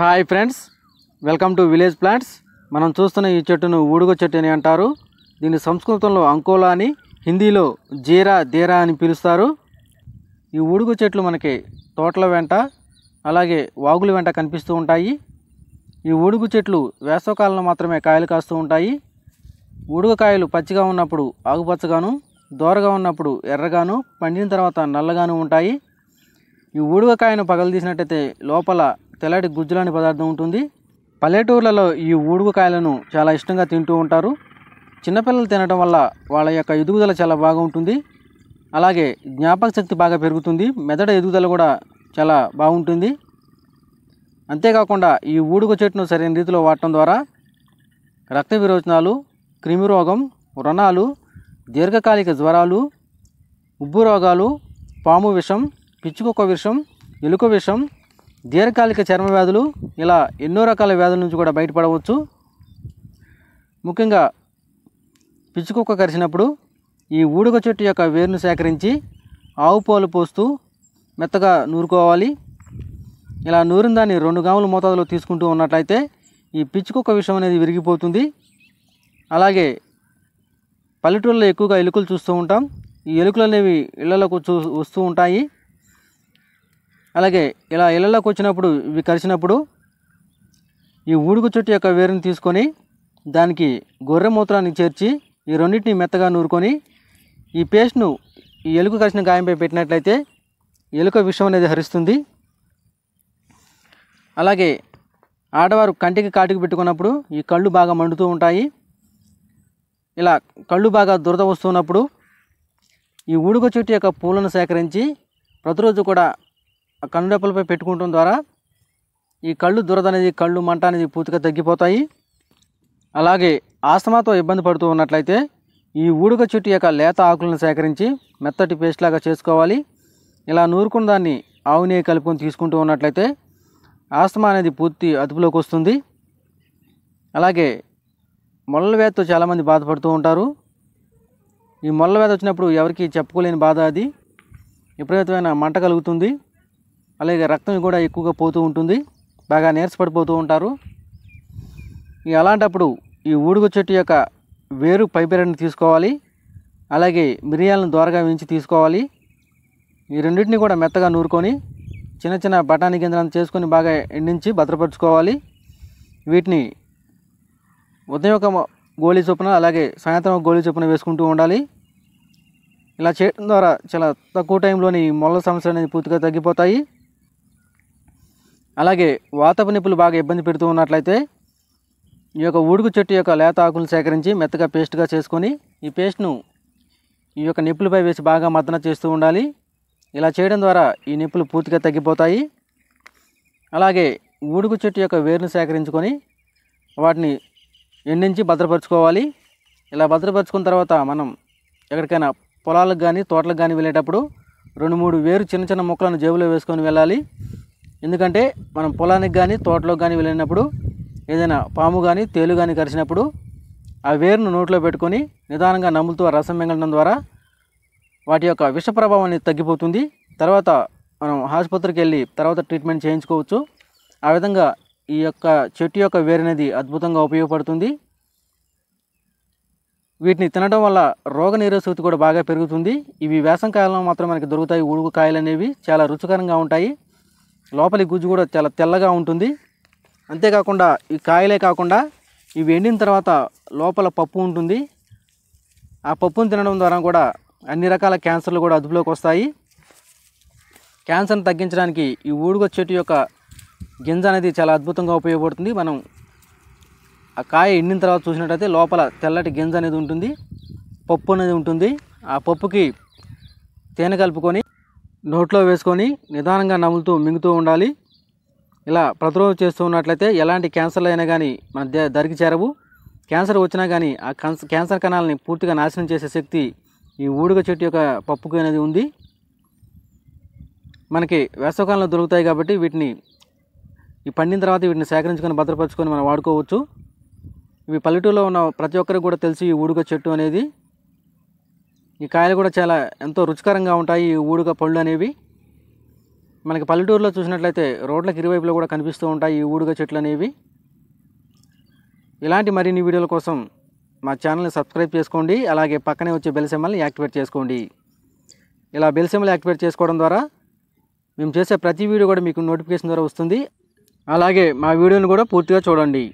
hi friends welcome to village plants మనం చూస్తున్న ఈ చెట్టును ఊడుగ చెట్టు అని అంటారు దీన్ని సంస్కృతంలో అంకోలా అని హిందీలో జీరా దీరా అని పిలుస్తారు ఈ ఊడుగు చెట్లు మనకి తోటల వెంట అలాగే వాగుల వెంట కనిపిస్తూ ఉంటాయి ఈ ఊడుగు చెట్లు వేసవకాలంలో మాత్రమే కాయలు కాస్తూ ఉంటాయి ఊడుగకాయలు పచ్చిగా ఉన్నప్పుడు ఆకుపచ్చగాను దోరగా ఉన్నప్పుడు ఎర్రగాను పండిన తర్వాత నల్లగాను ఉంటాయి ఈ ఊడుగకాయను తీసినట్టయితే లోపల తెల్లటి గుజ్జులాంటి పదార్థం ఉంటుంది పల్లెటూర్లలో ఈ ఊడుగుకాయలను చాలా ఇష్టంగా తింటూ ఉంటారు చిన్నపిల్లలు తినడం వల్ల వాళ్ళ యొక్క ఎదుగుదల చాలా బాగా ఉంటుంది అలాగే జ్ఞాపక శక్తి బాగా పెరుగుతుంది మెదడు ఎదుగుదల కూడా చాలా బాగుంటుంది అంతేకాకుండా ఈ ఊడుగు చెట్టును సరైన రీతిలో వాడటం ద్వారా రక్త విరోచనాలు క్రిమిరోగం వ్రణాలు దీర్ఘకాలిక జ్వరాలు ఉబ్బు రోగాలు పాము విషం పిచ్చుకొక్క విషం ఎలుక విషం దీర్ఘకాలిక చర్మ వ్యాధులు ఇలా ఎన్నో రకాల వ్యాధుల నుంచి కూడా బయటపడవచ్చు ముఖ్యంగా పిచ్చుకుక్క కరిచినప్పుడు ఈ ఊడుగ చెట్టు యొక్క వేరును సేకరించి ఆవు పాలు పోస్తూ మెత్తగా నూరుకోవాలి ఇలా నూరిన దాన్ని రెండు గాముల మోతాదులో తీసుకుంటూ ఉన్నట్లయితే ఈ పిచ్చుకుక్క విషయం అనేది విరిగిపోతుంది అలాగే పల్లెటూళ్ళలో ఎక్కువగా ఎలుకలు చూస్తూ ఉంటాం ఈ ఎలుకలు అనేవి ఇళ్లలోకి వస్తూ ఉంటాయి అలాగే ఇలా ఇళ్ళలోకి వచ్చినప్పుడు ఇవి కరిచినప్పుడు ఈ ఊడుగు చుట్టు యొక్క వేరుని తీసుకొని దానికి గొర్రె మూత్రాన్ని చేర్చి ఈ రెండింటిని మెత్తగా నూరుకొని ఈ పేస్ట్ను ఈ ఎలుక కరిచిన గాయంపై పెట్టినట్లయితే ఎలుక విషం అనేది హరిస్తుంది అలాగే ఆడవారు కంటికి కాటికి పెట్టుకున్నప్పుడు ఈ కళ్ళు బాగా మండుతూ ఉంటాయి ఇలా కళ్ళు బాగా దురద వస్తున్నప్పుడు ఈ ఊడుగ చుట్టు యొక్క పూలను సేకరించి ప్రతిరోజు కూడా కన్నుడెప్పలపై పెట్టుకోవటం ద్వారా ఈ కళ్ళు దురద అనేది కళ్ళు మంట అనేది పూర్తిగా తగ్గిపోతాయి అలాగే ఆస్తమాతో ఇబ్బంది పడుతూ ఉన్నట్లయితే ఈ ఊడుక చెట్టు యొక్క లేత ఆకులను సేకరించి మెత్తటి పేస్ట్ లాగా చేసుకోవాలి ఇలా నూరుకున్న దాన్ని ఆవు కలుపుకొని తీసుకుంటూ ఉన్నట్లయితే ఆస్తమా అనేది పూర్తి అదుపులోకి వస్తుంది అలాగే మొల్ల చాలామంది బాధపడుతూ ఉంటారు ఈ మొల్ల వచ్చినప్పుడు ఎవరికి చెప్పుకోలేని బాధ అది విపరీతమైన మంట కలుగుతుంది అలాగే రక్తం కూడా ఎక్కువగా పోతూ ఉంటుంది బాగా నీరసపడిపోతూ ఉంటారు అలాంటప్పుడు ఈ ఊడుగు చెట్టు యొక్క వేరు పైపెరని తీసుకోవాలి అలాగే మిరియాలను ద్వారగా వేయించి తీసుకోవాలి ఈ రెండింటిని కూడా మెత్తగా నూరుకొని చిన్న చిన్న బఠానీ గింజలను చేసుకొని బాగా ఎండించి భద్రపరచుకోవాలి వీటిని ఉదయం ఒక గోళీ చొప్పున అలాగే సాయంత్రం ఒక గోళీ చొప్పున వేసుకుంటూ ఉండాలి ఇలా చేయడం ద్వారా చాలా తక్కువ టైంలోని మొల్ల సమస్యలు అనేది పూర్తిగా తగ్గిపోతాయి అలాగే వాతపు నిప్పులు బాగా ఇబ్బంది పెడుతూ ఉన్నట్లయితే ఈ యొక్క ఉడుగు చెట్టు యొక్క లేత ఆకులను సేకరించి మెత్తగా పేస్ట్గా చేసుకొని ఈ పేస్ట్ను ఈ యొక్క నిప్పులపై వేసి బాగా మర్దన చేస్తూ ఉండాలి ఇలా చేయడం ద్వారా ఈ నిప్పులు పూర్తిగా తగ్గిపోతాయి అలాగే ఊడుగు చెట్టు యొక్క వేరును సేకరించుకొని వాటిని ఎండించి భద్రపరచుకోవాలి ఇలా భద్రపరచుకున్న తర్వాత మనం ఎక్కడికైనా పొలాలకు కానీ తోటలకు కానీ వెళ్ళేటప్పుడు రెండు మూడు వేరు చిన్న చిన్న మొక్కలను జేబులో వేసుకొని వెళ్ళాలి ఎందుకంటే మనం పొలానికి కానీ తోటలోకి కానీ వెళ్ళినప్పుడు ఏదైనా పాము కానీ తేలు కానీ కరిచినప్పుడు ఆ వేరును నోట్లో పెట్టుకొని నిదానంగా నములుతూ ఆ రసం మింగడం ద్వారా వాటి యొక్క విష ప్రభావాన్ని తగ్గిపోతుంది తర్వాత మనం ఆసుపత్రికి వెళ్ళి తర్వాత ట్రీట్మెంట్ చేయించుకోవచ్చు ఆ విధంగా ఈ యొక్క చెట్టు యొక్క వేరనేది అద్భుతంగా ఉపయోగపడుతుంది వీటిని తినడం వల్ల రోగ కూడా బాగా పెరుగుతుంది ఇవి వేసంకాలంలో మాత్రం మనకి దొరుకుతాయి ఉడుగు కాయలు అనేవి చాలా రుచికరంగా ఉంటాయి లోపలి గుజ్జు కూడా చాలా తెల్లగా ఉంటుంది అంతేకాకుండా ఈ కాయలే కాకుండా ఇవి ఎండిన తర్వాత లోపల పప్పు ఉంటుంది ఆ పప్పును తినడం ద్వారా కూడా అన్ని రకాల క్యాన్సర్లు కూడా అదుపులోకి వస్తాయి క్యాన్సర్ని తగ్గించడానికి ఈ ఊడుగ చెట్టు యొక్క గింజ అనేది చాలా అద్భుతంగా ఉపయోగపడుతుంది మనం ఆ కాయ ఎండిన తర్వాత చూసినట్టయితే లోపల తెల్లటి గింజ అనేది ఉంటుంది పప్పు అనేది ఉంటుంది ఆ పప్పుకి తేనె కలుపుకొని నోట్లో వేసుకొని నిదానంగా నములుతూ మింగుతూ ఉండాలి ఇలా ప్రతిరోజు చేస్తూ ఉన్నట్లయితే ఎలాంటి క్యాన్సర్లు అయినా కానీ మన దరికి చేరవు క్యాన్సర్ వచ్చినా కానీ ఆ క్యాన్సర్ కణాలని పూర్తిగా నాశనం చేసే శక్తి ఈ ఊడుగ చెట్టు యొక్క పప్పుకు అనేది ఉంది మనకి వేసవకాలంలో దొరుకుతాయి కాబట్టి వీటిని ఈ పండిన తర్వాత వీటిని సేకరించుకొని భద్రపరచుకొని మనం వాడుకోవచ్చు ఇవి పల్లెటూరులో ఉన్న ప్రతి ఒక్కరికి కూడా తెలిసి ఈ ఊడుగ చెట్టు అనేది ఈ కాయలు కూడా చాలా ఎంతో రుచికరంగా ఉంటాయి ఈ ఊడుగా పళ్ళు అనేవి మనకి పల్లెటూరులో చూసినట్లయితే రోడ్లకు ఇరువైపులో కూడా కనిపిస్తూ ఉంటాయి ఈ ఊడుగా చెట్లు అనేవి ఇలాంటి మరిన్ని వీడియోల కోసం మా ఛానల్ని సబ్స్క్రైబ్ చేసుకోండి అలాగే పక్కనే వచ్చే బెల్ యాక్టివేట్ చేసుకోండి ఇలా బెల్సెమ్మలు యాక్టివేట్ చేసుకోవడం ద్వారా మేము చేసే ప్రతి వీడియో కూడా మీకు నోటిఫికేషన్ ద్వారా వస్తుంది అలాగే మా వీడియోని కూడా పూర్తిగా చూడండి